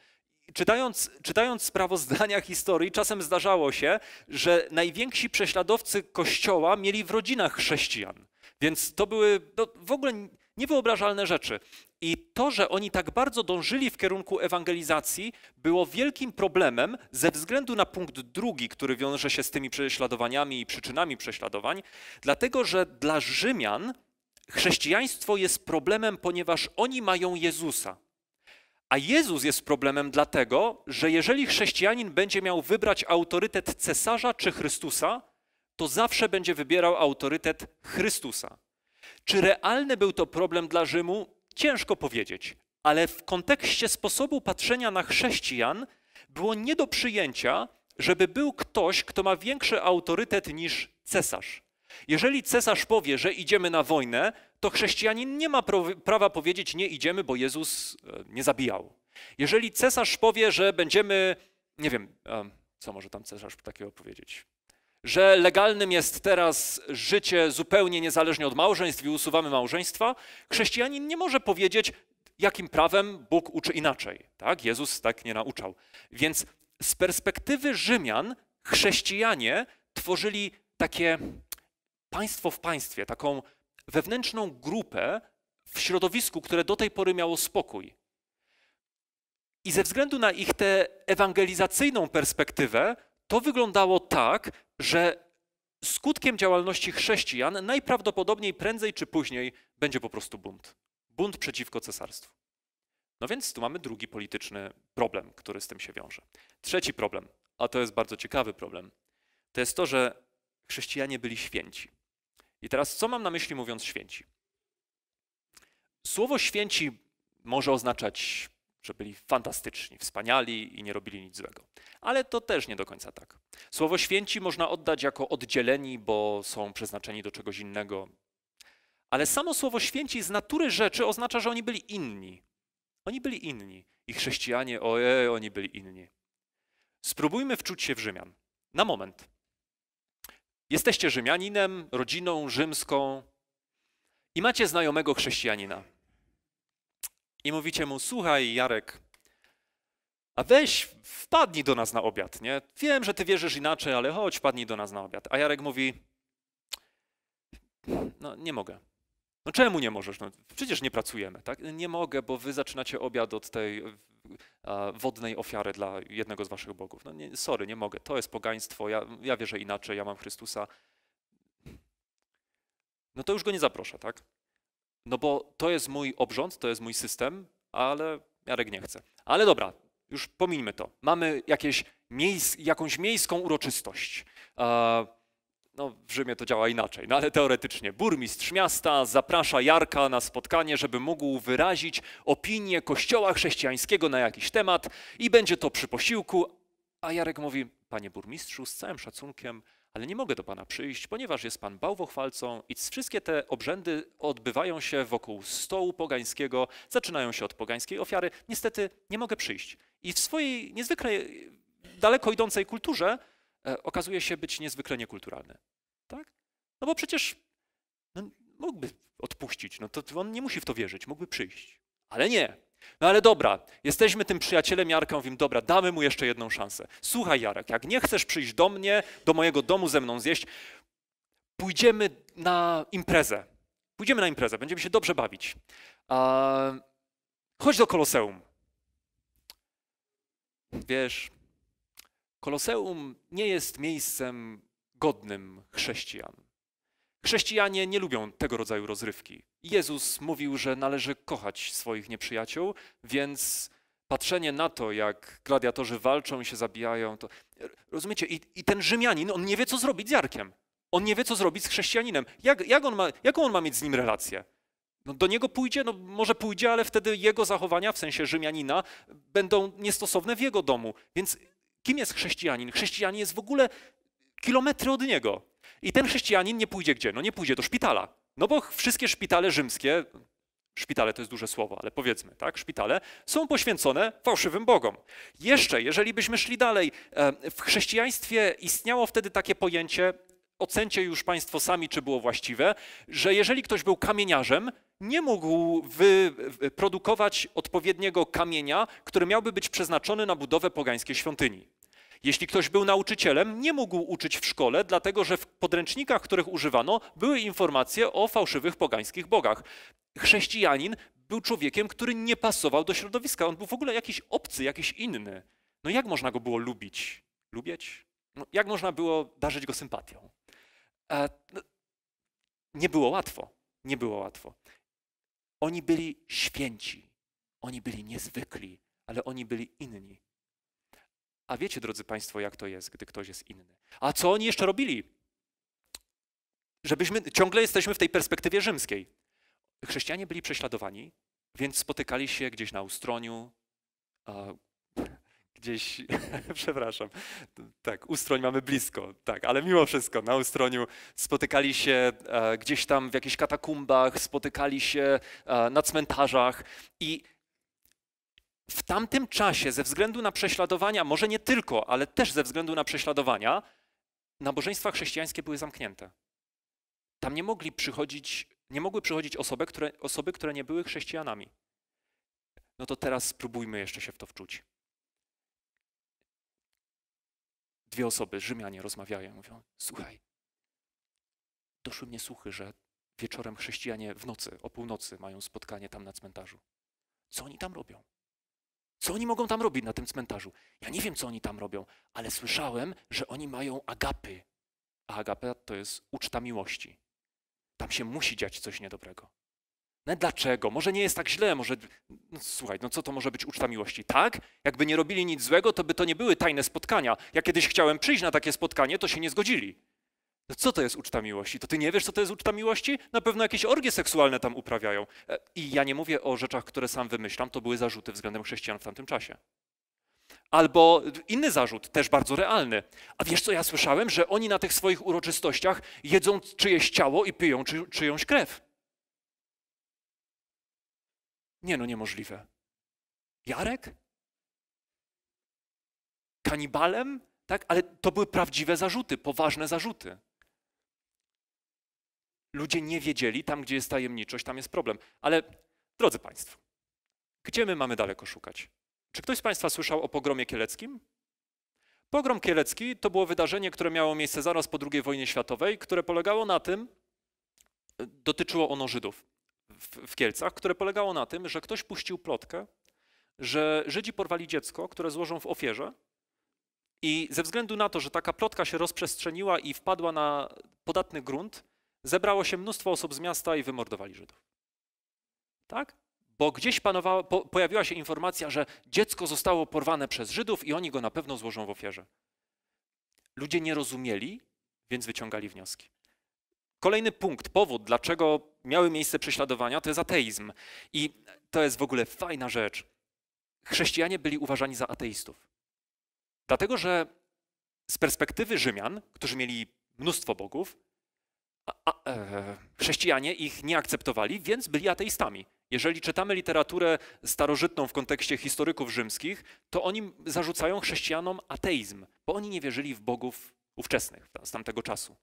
Speaker 1: Czytając, czytając sprawozdania historii, czasem zdarzało się, że najwięksi prześladowcy Kościoła mieli w rodzinach chrześcijan. Więc to były no, w ogóle niewyobrażalne rzeczy. I to, że oni tak bardzo dążyli w kierunku ewangelizacji, było wielkim problemem ze względu na punkt drugi, który wiąże się z tymi prześladowaniami i przyczynami prześladowań, dlatego że dla Rzymian chrześcijaństwo jest problemem, ponieważ oni mają Jezusa. A Jezus jest problemem dlatego, że jeżeli chrześcijanin będzie miał wybrać autorytet cesarza czy Chrystusa, to zawsze będzie wybierał autorytet Chrystusa. Czy realny był to problem dla Rzymu? Ciężko powiedzieć, ale w kontekście sposobu patrzenia na chrześcijan było nie do przyjęcia, żeby był ktoś, kto ma większy autorytet niż cesarz. Jeżeli cesarz powie, że idziemy na wojnę, to chrześcijanin nie ma prawa powiedzieć nie idziemy, bo Jezus e, nie zabijał. Jeżeli cesarz powie, że będziemy, nie wiem, e, co może tam cesarz takiego powiedzieć, że legalnym jest teraz życie zupełnie niezależnie od małżeństw i usuwamy małżeństwa, chrześcijanin nie może powiedzieć, jakim prawem Bóg uczy inaczej. Tak? Jezus tak nie nauczał. Więc z perspektywy Rzymian chrześcijanie tworzyli takie państwo w państwie, taką wewnętrzną grupę w środowisku, które do tej pory miało spokój. I ze względu na ich tę ewangelizacyjną perspektywę, to wyglądało tak, że skutkiem działalności chrześcijan najprawdopodobniej prędzej czy później będzie po prostu bunt. Bunt przeciwko cesarstwu. No więc tu mamy drugi polityczny problem, który z tym się wiąże. Trzeci problem, a to jest bardzo ciekawy problem, to jest to, że chrześcijanie byli święci. I teraz co mam na myśli mówiąc święci? Słowo święci może oznaczać że byli fantastyczni, wspaniali i nie robili nic złego. Ale to też nie do końca tak. Słowo święci można oddać jako oddzieleni, bo są przeznaczeni do czegoś innego. Ale samo słowo święci z natury rzeczy oznacza, że oni byli inni. Oni byli inni. I chrześcijanie, ojej, oni byli inni. Spróbujmy wczuć się w Rzymian. Na moment. Jesteście Rzymianinem, rodziną rzymską i macie znajomego chrześcijanina i mówicie mu, słuchaj Jarek, a weź, wpadnij do nas na obiad, nie? Wiem, że ty wierzysz inaczej, ale chodź, wpadnij do nas na obiad. A Jarek mówi, no nie mogę. No czemu nie możesz? No, przecież nie pracujemy, tak? Nie mogę, bo wy zaczynacie obiad od tej a, wodnej ofiary dla jednego z waszych bogów. No nie, sorry, nie mogę, to jest pogaństwo, ja, ja wierzę inaczej, ja mam Chrystusa. No to już go nie zaproszę, tak? no bo to jest mój obrząd, to jest mój system, ale Jarek nie chce. Ale dobra, już pomijmy to. Mamy jakieś jakąś miejską uroczystość. E no, w Rzymie to działa inaczej, no ale teoretycznie. Burmistrz miasta zaprasza Jarka na spotkanie, żeby mógł wyrazić opinię kościoła chrześcijańskiego na jakiś temat i będzie to przy posiłku, a Jarek mówi, panie burmistrzu, z całym szacunkiem, ale nie mogę do Pana przyjść, ponieważ jest Pan bałwochwalcą i wszystkie te obrzędy odbywają się wokół stołu pogańskiego, zaczynają się od pogańskiej ofiary. Niestety nie mogę przyjść. I w swojej niezwykle daleko idącej kulturze e, okazuje się być niezwykle niekulturalny. Tak? No bo przecież no, mógłby odpuścić, no to on nie musi w to wierzyć, mógłby przyjść. Ale nie, no ale dobra, jesteśmy tym przyjacielem Jarka, mówimy, dobra, damy mu jeszcze jedną szansę. Słuchaj Jarek, jak nie chcesz przyjść do mnie, do mojego domu ze mną zjeść, pójdziemy na imprezę. Pójdziemy na imprezę, będziemy się dobrze bawić. A... Chodź do Koloseum. Wiesz, Koloseum nie jest miejscem godnym chrześcijan. Chrześcijanie nie lubią tego rodzaju rozrywki. Jezus mówił, że należy kochać swoich nieprzyjaciół, więc patrzenie na to, jak gladiatorzy walczą i się zabijają, to rozumiecie, i, i ten Rzymianin, on nie wie, co zrobić z Jarkiem. On nie wie, co zrobić z chrześcijaninem. Jak, jak on ma, jaką on ma mieć z nim relację? No, do niego pójdzie, no może pójdzie, ale wtedy jego zachowania, w sensie Rzymianina, będą niestosowne w jego domu. Więc kim jest chrześcijanin? Chrześcijanin jest w ogóle kilometry od niego. I ten chrześcijanin nie pójdzie gdzie? No nie pójdzie do szpitala. No bo wszystkie szpitale rzymskie, szpitale to jest duże słowo, ale powiedzmy, tak, szpitale są poświęcone fałszywym bogom. Jeszcze, jeżeli byśmy szli dalej, e, w chrześcijaństwie istniało wtedy takie pojęcie, ocencie już Państwo sami, czy było właściwe, że jeżeli ktoś był kamieniarzem, nie mógł wyprodukować odpowiedniego kamienia, który miałby być przeznaczony na budowę pogańskiej świątyni. Jeśli ktoś był nauczycielem, nie mógł uczyć w szkole, dlatego że w podręcznikach, których używano, były informacje o fałszywych pogańskich bogach. Chrześcijanin był człowiekiem, który nie pasował do środowiska. On był w ogóle jakiś obcy, jakiś inny. No jak można go było lubić? Lubić? No jak można było darzyć go sympatią? E, no, nie było łatwo. Nie było łatwo. Oni byli święci. Oni byli niezwykli, ale oni byli inni. A wiecie, drodzy Państwo, jak to jest, gdy ktoś jest inny. A co oni jeszcze robili? Żebyśmy ciągle jesteśmy w tej perspektywie rzymskiej. Chrześcijanie byli prześladowani, więc spotykali się gdzieś na ustroniu, a, gdzieś, [laughs] przepraszam, tak, ustroń mamy blisko, tak, ale mimo wszystko na ustroniu spotykali się e, gdzieś tam w jakichś katakumbach, spotykali się e, na cmentarzach i w tamtym czasie ze względu na prześladowania, może nie tylko, ale też ze względu na prześladowania, nabożeństwa chrześcijańskie były zamknięte. Tam nie mogli przychodzić, nie mogły przychodzić osoby które, osoby, które nie były chrześcijanami. No to teraz spróbujmy jeszcze się w to wczuć. Dwie osoby, Rzymianie, rozmawiają, mówią: Słuchaj, doszły mnie słuchy, że wieczorem chrześcijanie w nocy, o północy mają spotkanie tam na cmentarzu. Co oni tam robią? Co oni mogą tam robić na tym cmentarzu? Ja nie wiem, co oni tam robią, ale słyszałem, że oni mają agapy. A agapę to jest uczta miłości. Tam się musi dziać coś niedobrego. No dlaczego? Może nie jest tak źle, może... No, słuchaj, no co to może być uczta miłości? Tak? Jakby nie robili nic złego, to by to nie były tajne spotkania. Ja kiedyś chciałem przyjść na takie spotkanie, to się nie zgodzili. No co to jest uczta miłości? To ty nie wiesz, co to jest uczta miłości? Na pewno jakieś orgie seksualne tam uprawiają. E, I ja nie mówię o rzeczach, które sam wymyślam, to były zarzuty względem chrześcijan w tamtym czasie. Albo inny zarzut, też bardzo realny. A wiesz co, ja słyszałem, że oni na tych swoich uroczystościach jedzą czyjeś ciało i piją czy, czyjąś krew. Nie no, niemożliwe. Jarek? Kanibalem? Tak, ale to były prawdziwe zarzuty, poważne zarzuty. Ludzie nie wiedzieli, tam gdzie jest tajemniczość, tam jest problem. Ale drodzy Państwo, gdzie my mamy daleko szukać? Czy ktoś z Państwa słyszał o pogromie kieleckim? Pogrom kielecki to było wydarzenie, które miało miejsce zaraz po II wojnie światowej, które polegało na tym, dotyczyło ono Żydów w, w Kielcach, które polegało na tym, że ktoś puścił plotkę, że Żydzi porwali dziecko, które złożą w ofierze i ze względu na to, że taka plotka się rozprzestrzeniła i wpadła na podatny grunt, zebrało się mnóstwo osób z miasta i wymordowali Żydów. Tak? Bo gdzieś panowała, po, pojawiła się informacja, że dziecko zostało porwane przez Żydów i oni go na pewno złożą w ofierze. Ludzie nie rozumieli, więc wyciągali wnioski. Kolejny punkt, powód, dlaczego miały miejsce prześladowania, to jest ateizm. I to jest w ogóle fajna rzecz. Chrześcijanie byli uważani za ateistów. Dlatego, że z perspektywy Rzymian, którzy mieli mnóstwo bogów, a, e, chrześcijanie ich nie akceptowali, więc byli ateistami. Jeżeli czytamy literaturę starożytną w kontekście historyków rzymskich, to oni zarzucają chrześcijanom ateizm, bo oni nie wierzyli w bogów ówczesnych, z tamtego czasu.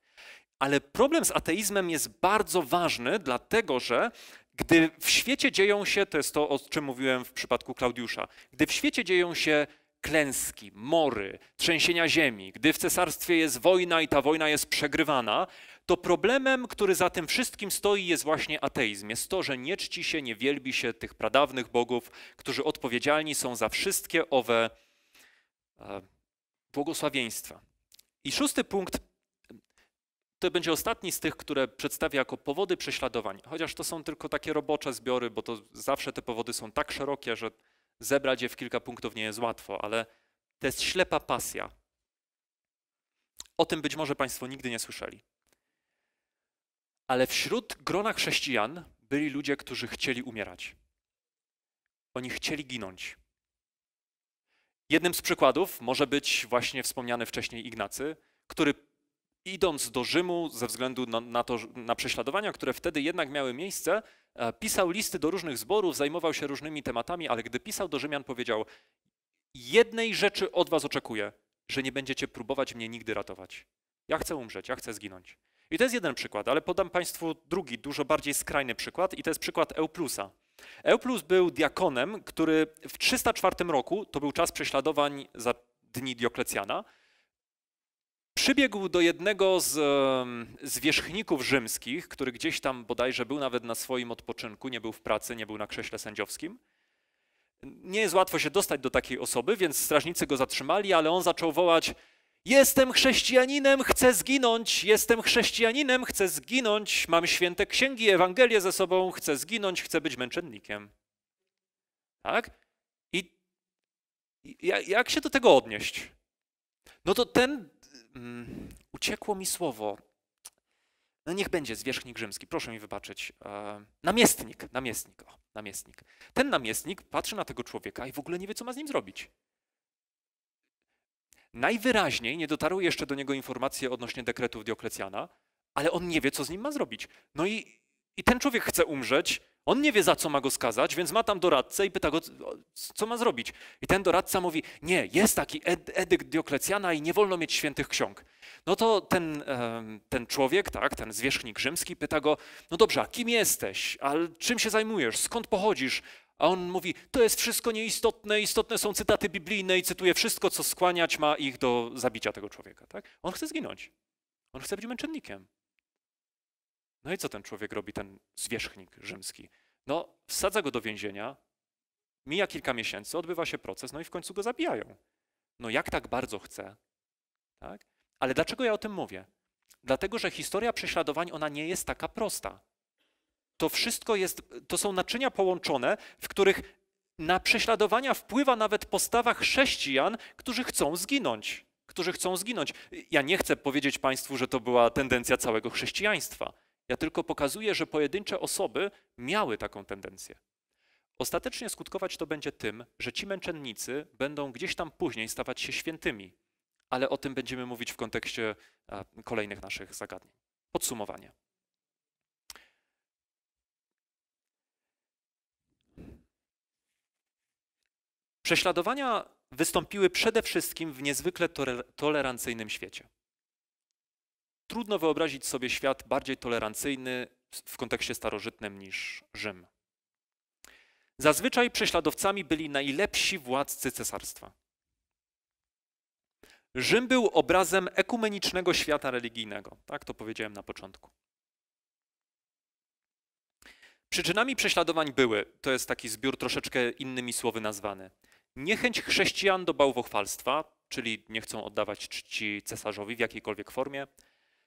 Speaker 1: Ale problem z ateizmem jest bardzo ważny, dlatego że gdy w świecie dzieją się, to jest to, o czym mówiłem w przypadku Klaudiusza, gdy w świecie dzieją się klęski, mory, trzęsienia ziemi, gdy w cesarstwie jest wojna i ta wojna jest przegrywana, to problemem, który za tym wszystkim stoi, jest właśnie ateizm. Jest to, że nie czci się, nie wielbi się tych pradawnych bogów, którzy odpowiedzialni są za wszystkie owe e, błogosławieństwa. I szósty punkt to będzie ostatni z tych, które przedstawię jako powody prześladowań, chociaż to są tylko takie robocze zbiory, bo to zawsze te powody są tak szerokie, że zebrać je w kilka punktów nie jest łatwo, ale to jest ślepa pasja. O tym być może Państwo nigdy nie słyszeli. Ale wśród grona chrześcijan byli ludzie, którzy chcieli umierać. Oni chcieli ginąć. Jednym z przykładów może być właśnie wspomniany wcześniej Ignacy, który idąc do Rzymu ze względu na, na, to, na prześladowania, które wtedy jednak miały miejsce, e, pisał listy do różnych zborów, zajmował się różnymi tematami, ale gdy pisał do Rzymian, powiedział: Jednej rzeczy od was oczekuję, że nie będziecie próbować mnie nigdy ratować. Ja chcę umrzeć, ja chcę zginąć. I to jest jeden przykład, ale podam Państwu drugi, dużo bardziej skrajny przykład, i to jest przykład Euplusa. Euplus był diakonem, który w 304 roku, to był czas prześladowań za dni Dioklecjana, przybiegł do jednego z, z wierzchników rzymskich, który gdzieś tam bodajże był nawet na swoim odpoczynku, nie był w pracy, nie był na krześle sędziowskim. Nie jest łatwo się dostać do takiej osoby, więc strażnicy go zatrzymali, ale on zaczął wołać Jestem chrześcijaninem, chcę zginąć, jestem chrześcijaninem, chcę zginąć, mam święte księgi, Ewangelię ze sobą, chcę zginąć, chcę być męczennikiem. Tak? I jak się do tego odnieść? No to ten. Um, uciekło mi słowo. No niech będzie zwierzchnik rzymski, proszę mi wybaczyć. E, namiestnik, namiestnik, o, namiestnik. Ten namiestnik patrzy na tego człowieka i w ogóle nie wie, co ma z nim zrobić. Najwyraźniej nie dotarły jeszcze do niego informacje odnośnie dekretów Dioklecjana, ale on nie wie, co z nim ma zrobić. No i, i ten człowiek chce umrzeć, on nie wie, za co ma go skazać, więc ma tam doradcę i pyta go, co ma zrobić. I ten doradca mówi, nie, jest taki edykt Dioklecjana i nie wolno mieć świętych ksiąg. No to ten, ten człowiek, tak, ten zwierzchnik rzymski pyta go, no dobrze, a kim jesteś? A czym się zajmujesz? Skąd pochodzisz? A on mówi, to jest wszystko nieistotne, istotne są cytaty biblijne i cytuje wszystko, co skłaniać ma ich do zabicia tego człowieka. Tak? On chce zginąć. On chce być męczennikiem. No i co ten człowiek robi, ten zwierzchnik rzymski? No, wsadza go do więzienia, mija kilka miesięcy, odbywa się proces, no i w końcu go zabijają. No jak tak bardzo chce? Tak? Ale dlaczego ja o tym mówię? Dlatego, że historia prześladowań, ona nie jest taka prosta to wszystko jest, to są naczynia połączone, w których na prześladowania wpływa nawet postawa chrześcijan, którzy chcą zginąć. Którzy chcą zginąć. Ja nie chcę powiedzieć Państwu, że to była tendencja całego chrześcijaństwa. Ja tylko pokazuję, że pojedyncze osoby miały taką tendencję. Ostatecznie skutkować to będzie tym, że ci męczennicy będą gdzieś tam później stawać się świętymi, ale o tym będziemy mówić w kontekście kolejnych naszych zagadnień. Podsumowanie. Prześladowania wystąpiły przede wszystkim w niezwykle tolerancyjnym świecie. Trudno wyobrazić sobie świat bardziej tolerancyjny w kontekście starożytnym niż Rzym. Zazwyczaj prześladowcami byli najlepsi władcy cesarstwa. Rzym był obrazem ekumenicznego świata religijnego, tak to powiedziałem na początku. Przyczynami prześladowań były, to jest taki zbiór troszeczkę innymi słowy nazwany, Niechęć chrześcijan do bałwochwalstwa, czyli nie chcą oddawać czci cesarzowi w jakiejkolwiek formie.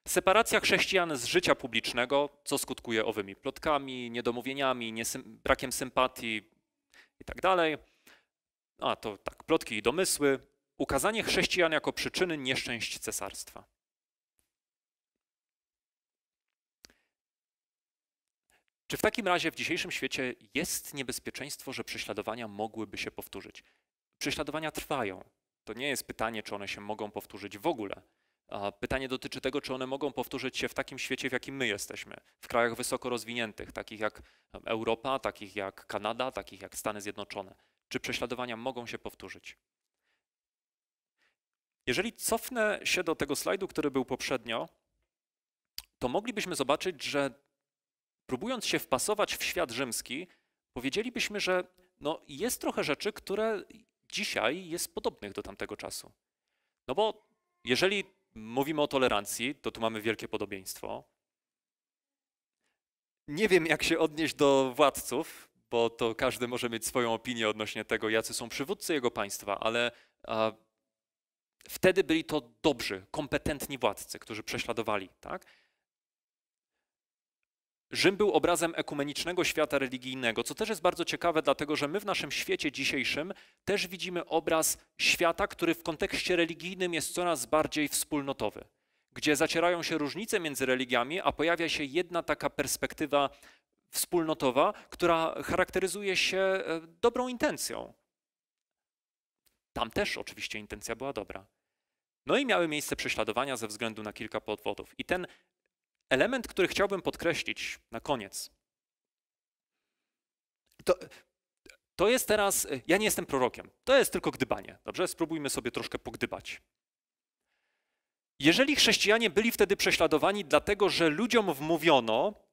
Speaker 1: Separacja chrześcijan z życia publicznego, co skutkuje owymi plotkami, niedomówieniami, niesym brakiem sympatii itd. Tak A to tak, plotki i domysły. Ukazanie chrześcijan jako przyczyny nieszczęść cesarstwa. Czy w takim razie w dzisiejszym świecie jest niebezpieczeństwo, że prześladowania mogłyby się powtórzyć? Prześladowania trwają. To nie jest pytanie, czy one się mogą powtórzyć w ogóle. Pytanie dotyczy tego, czy one mogą powtórzyć się w takim świecie, w jakim my jesteśmy, w krajach wysoko rozwiniętych, takich jak Europa, takich jak Kanada, takich jak Stany Zjednoczone. Czy prześladowania mogą się powtórzyć? Jeżeli cofnę się do tego slajdu, który był poprzednio, to moglibyśmy zobaczyć, że próbując się wpasować w świat rzymski, powiedzielibyśmy, że no, jest trochę rzeczy, które dzisiaj jest podobnych do tamtego czasu. No bo jeżeli mówimy o tolerancji, to tu mamy wielkie podobieństwo. Nie wiem, jak się odnieść do władców, bo to każdy może mieć swoją opinię odnośnie tego, jacy są przywódcy jego państwa, ale a, wtedy byli to dobrzy, kompetentni władcy, którzy prześladowali. Tak? Rzym był obrazem ekumenicznego świata religijnego, co też jest bardzo ciekawe, dlatego że my w naszym świecie dzisiejszym też widzimy obraz świata, który w kontekście religijnym jest coraz bardziej wspólnotowy, gdzie zacierają się różnice między religiami, a pojawia się jedna taka perspektywa wspólnotowa, która charakteryzuje się e, dobrą intencją. Tam też oczywiście intencja była dobra. No i miały miejsce prześladowania ze względu na kilka powodów. I ten element, który chciałbym podkreślić na koniec. To, to jest teraz, ja nie jestem prorokiem, to jest tylko gdybanie, dobrze? Spróbujmy sobie troszkę pogdybać. Jeżeli chrześcijanie byli wtedy prześladowani dlatego, że ludziom wmówiono,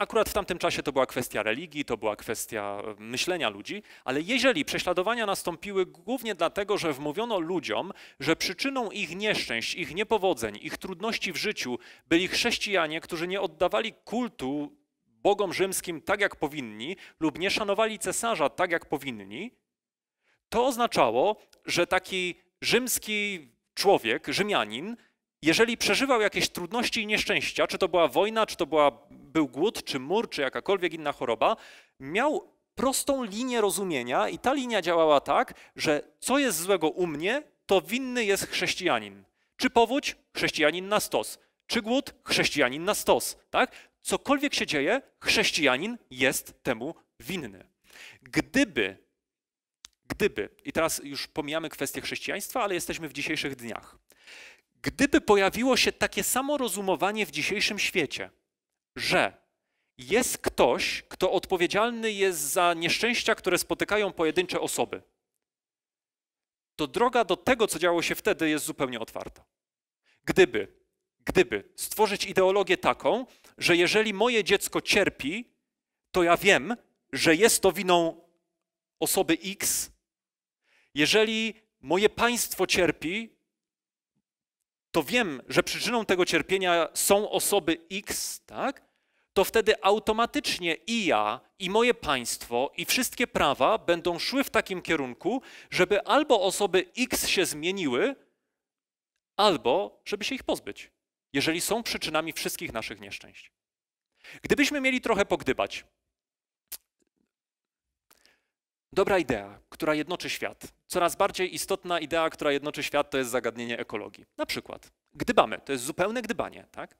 Speaker 1: Akurat w tamtym czasie to była kwestia religii, to była kwestia e, myślenia ludzi, ale jeżeli prześladowania nastąpiły głównie dlatego, że wmówiono ludziom, że przyczyną ich nieszczęść, ich niepowodzeń, ich trudności w życiu byli chrześcijanie, którzy nie oddawali kultu bogom rzymskim tak jak powinni lub nie szanowali cesarza tak jak powinni, to oznaczało, że taki rzymski człowiek, Rzymianin, jeżeli przeżywał jakieś trudności i nieszczęścia, czy to była wojna, czy to była, był głód, czy mur, czy jakakolwiek inna choroba, miał prostą linię rozumienia i ta linia działała tak, że co jest złego u mnie, to winny jest chrześcijanin. Czy powódź? Chrześcijanin na stos. Czy głód? Chrześcijanin na stos. Tak? Cokolwiek się dzieje, chrześcijanin jest temu winny. Gdyby, gdyby, i teraz już pomijamy kwestię chrześcijaństwa, ale jesteśmy w dzisiejszych dniach. Gdyby pojawiło się takie samo rozumowanie w dzisiejszym świecie, że jest ktoś, kto odpowiedzialny jest za nieszczęścia, które spotykają pojedyncze osoby, to droga do tego, co działo się wtedy, jest zupełnie otwarta. Gdyby, gdyby stworzyć ideologię taką, że jeżeli moje dziecko cierpi, to ja wiem, że jest to winą osoby X. Jeżeli moje państwo cierpi, to wiem, że przyczyną tego cierpienia są osoby X, tak? to wtedy automatycznie i ja, i moje państwo, i wszystkie prawa będą szły w takim kierunku, żeby albo osoby X się zmieniły, albo żeby się ich pozbyć, jeżeli są przyczynami wszystkich naszych nieszczęść. Gdybyśmy mieli trochę pogdybać Dobra idea, która jednoczy świat. Coraz bardziej istotna idea, która jednoczy świat, to jest zagadnienie ekologii. Na przykład, gdybamy, to jest zupełne gdybanie, tak?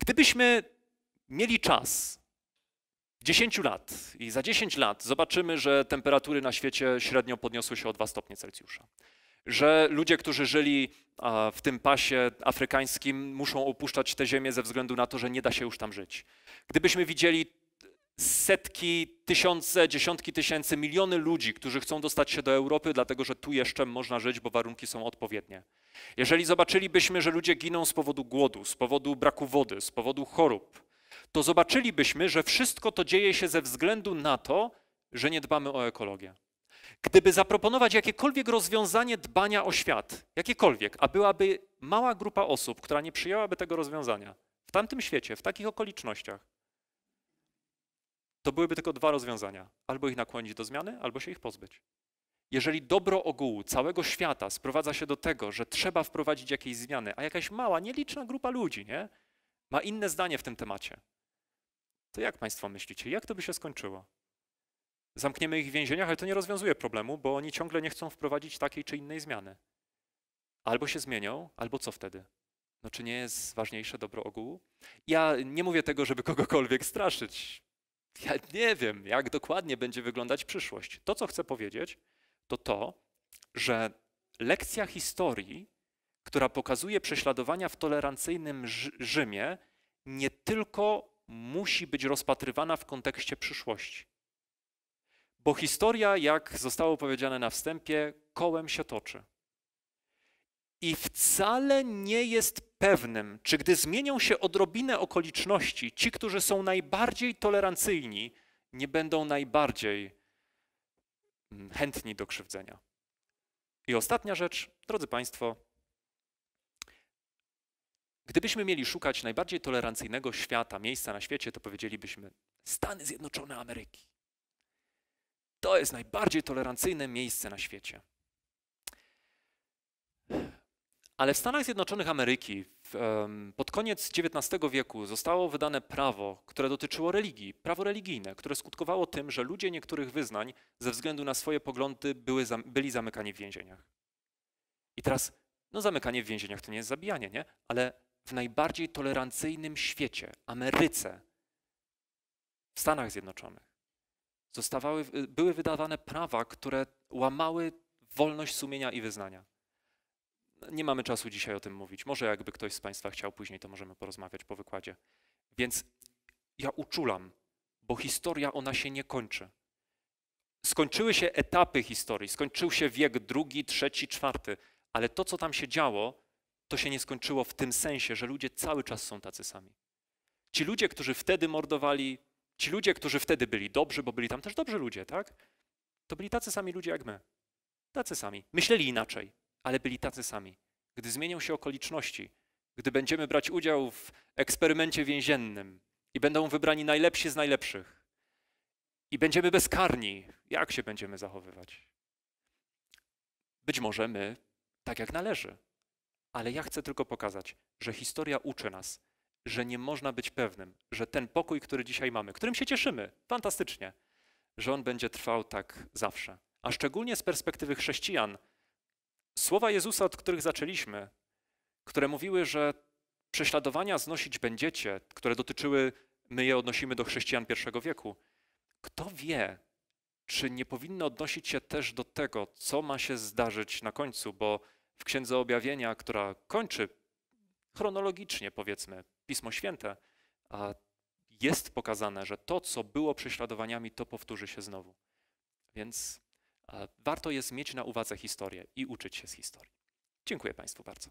Speaker 1: Gdybyśmy mieli czas 10 lat i za 10 lat zobaczymy, że temperatury na świecie średnio podniosły się o 2 stopnie Celsjusza, że ludzie, którzy żyli w tym pasie afrykańskim, muszą opuszczać tę ziemię ze względu na to, że nie da się już tam żyć. Gdybyśmy widzieli setki, tysiące, dziesiątki tysięcy, miliony ludzi, którzy chcą dostać się do Europy, dlatego że tu jeszcze można żyć, bo warunki są odpowiednie. Jeżeli zobaczylibyśmy, że ludzie giną z powodu głodu, z powodu braku wody, z powodu chorób, to zobaczylibyśmy, że wszystko to dzieje się ze względu na to, że nie dbamy o ekologię. Gdyby zaproponować jakiekolwiek rozwiązanie dbania o świat, jakiekolwiek, a byłaby mała grupa osób, która nie przyjęłaby tego rozwiązania w tamtym świecie, w takich okolicznościach, to byłyby tylko dwa rozwiązania: albo ich nakłonić do zmiany, albo się ich pozbyć. Jeżeli dobro ogółu całego świata sprowadza się do tego, że trzeba wprowadzić jakieś zmiany, a jakaś mała, nieliczna grupa ludzi nie, ma inne zdanie w tym temacie, to jak Państwo myślicie, jak to by się skończyło? Zamkniemy ich w więzieniach, ale to nie rozwiązuje problemu, bo oni ciągle nie chcą wprowadzić takiej czy innej zmiany. Albo się zmienią, albo co wtedy? No czy nie jest ważniejsze dobro ogółu? Ja nie mówię tego, żeby kogokolwiek straszyć ja nie wiem, jak dokładnie będzie wyglądać przyszłość. To, co chcę powiedzieć, to to, że lekcja historii, która pokazuje prześladowania w tolerancyjnym Rzymie, nie tylko musi być rozpatrywana w kontekście przyszłości. Bo historia, jak zostało powiedziane na wstępie, kołem się toczy. I wcale nie jest pewnym, czy gdy zmienią się odrobinę okoliczności, ci, którzy są najbardziej tolerancyjni, nie będą najbardziej mm, chętni do krzywdzenia. I ostatnia rzecz, drodzy Państwo, gdybyśmy mieli szukać najbardziej tolerancyjnego świata, miejsca na świecie, to powiedzielibyśmy Stany Zjednoczone Ameryki. To jest najbardziej tolerancyjne miejsce na świecie. Ale w Stanach Zjednoczonych Ameryki pod koniec XIX wieku zostało wydane prawo, które dotyczyło religii, prawo religijne, które skutkowało tym, że ludzie niektórych wyznań ze względu na swoje poglądy były, byli zamykani w więzieniach. I teraz, no zamykanie w więzieniach to nie jest zabijanie, nie? Ale w najbardziej tolerancyjnym świecie, Ameryce, w Stanach Zjednoczonych, zostawały, były wydawane prawa, które łamały wolność sumienia i wyznania nie mamy czasu dzisiaj o tym mówić. Może jakby ktoś z Państwa chciał później, to możemy porozmawiać po wykładzie. Więc ja uczulam, bo historia ona się nie kończy. Skończyły się etapy historii, skończył się wiek drugi, trzeci, czwarty, ale to, co tam się działo, to się nie skończyło w tym sensie, że ludzie cały czas są tacy sami. Ci ludzie, którzy wtedy mordowali, ci ludzie, którzy wtedy byli dobrzy, bo byli tam też dobrzy ludzie, tak? To byli tacy sami ludzie jak my. Tacy sami. Myśleli inaczej, ale byli tacy sami. Gdy zmienią się okoliczności, gdy będziemy brać udział w eksperymencie więziennym i będą wybrani najlepsi z najlepszych i będziemy bezkarni, jak się będziemy zachowywać? Być może my tak jak należy. Ale ja chcę tylko pokazać, że historia uczy nas, że nie można być pewnym, że ten pokój, który dzisiaj mamy, którym się cieszymy fantastycznie, że on będzie trwał tak zawsze. A szczególnie z perspektywy chrześcijan, Słowa Jezusa, od których zaczęliśmy, które mówiły, że prześladowania znosić będziecie, które dotyczyły, my je odnosimy do chrześcijan pierwszego wieku. Kto wie, czy nie powinno odnosić się też do tego, co ma się zdarzyć na końcu, bo w Księdze Objawienia, która kończy chronologicznie, powiedzmy, Pismo Święte, jest pokazane, że to, co było prześladowaniami, to powtórzy się znowu. Więc warto jest mieć na uwadze historię i uczyć się z historii. Dziękuję Państwu bardzo.